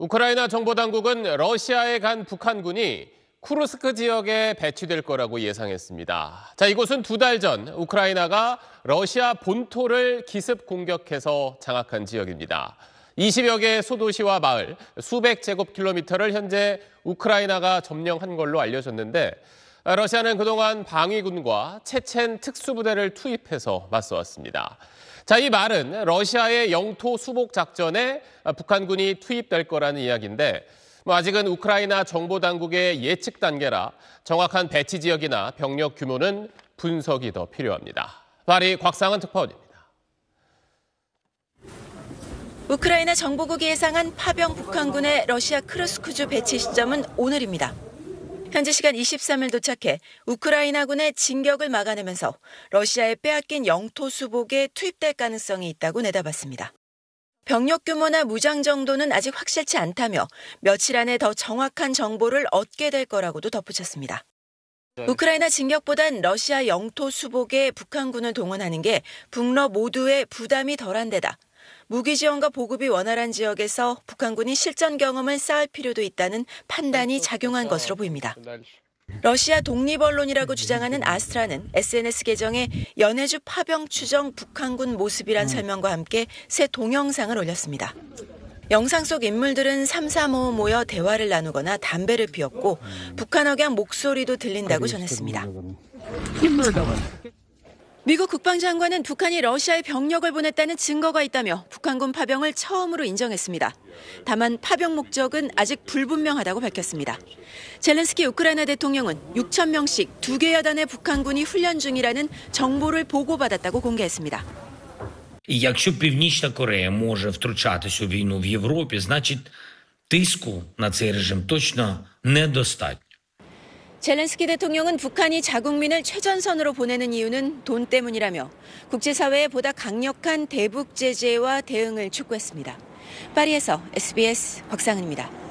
우크라이나 정보당국은 러시아에 간 북한군이 쿠르스크 지역에 배치될 거라고 예상했습니다. 자, 이곳은 두 달 전 우크라이나가 러시아 본토를 기습 공격해서 장악한 지역입니다. 20여 개의 소도시와 마을, 수백 제곱킬로미터를 현재 우크라이나가 점령한 걸로 알려졌는데 러시아는 그동안 방위군과 체첸 특수부대를 투입해서 맞서왔습니다. 자, 이 말은 러시아의 영토 수복 작전에 북한군이 투입될 거라는 이야기인데 뭐 아직은 우크라이나 정보 당국의 예측 단계라 정확한 배치 지역이나 병력 규모는 분석이 더 필요합니다. 파리 곽상은 특파원입니다. 우크라이나 정보국이 예상한 파병 북한군의 러시아 크루스크주 배치 시점은 오늘입니다. 현재 시간 23일 도착해 우크라이나군의 진격을 막아내면서 러시아에 빼앗긴 영토 수복에 투입될 가능성이 있다고 내다봤습니다. 병력 규모나 무장 정도는 아직 확실치 않다며 며칠 안에 더 정확한 정보를 얻게 될 거라고도 덧붙였습니다. 우크라이나 진격보단 러시아 영토 수복에 북한군을 동원하는 게 북러 모두의 부담이 덜한 데다 무기 지원과 보급이 원활한 지역에서 북한군이 실전 경험을 쌓을 필요도 있다는 판단이 네, 작용한 것으로 보입니다. 네, 러시아 독립 언론이라고 주장하는 아스트라는 SNS 계정에 연해주 파병 추정 북한군 모습이란 음. 설명과 함께 새 동영상을 올렸습니다. 영상 속 인물들은 삼삼오오 모여 대화를 나누거나 담배를 피웠고 북한 억양 목소리도 들린다고 전했습니다. 미국 국방장관은 북한이 러시아에 병력을 보냈다는 증거가 있다며 북한군 파병을 처음으로 인정했습니다. 다만 파병 목적은 아직 불분명하다고 밝혔습니다. 젤렌스키 우크라이나 대통령은 6천 명씩 두 개 여단의 북한군이 훈련 중이라는 정보를 보고받았다고 공개했습니다. 젤렌스키 대통령은 북한이 자국민을 최전선으로 보내는 이유는 돈 때문이라며 국제사회에 보다 강력한 대북 제재와 대응을 촉구했습니다. 파리에서 SBS 곽상은입니다.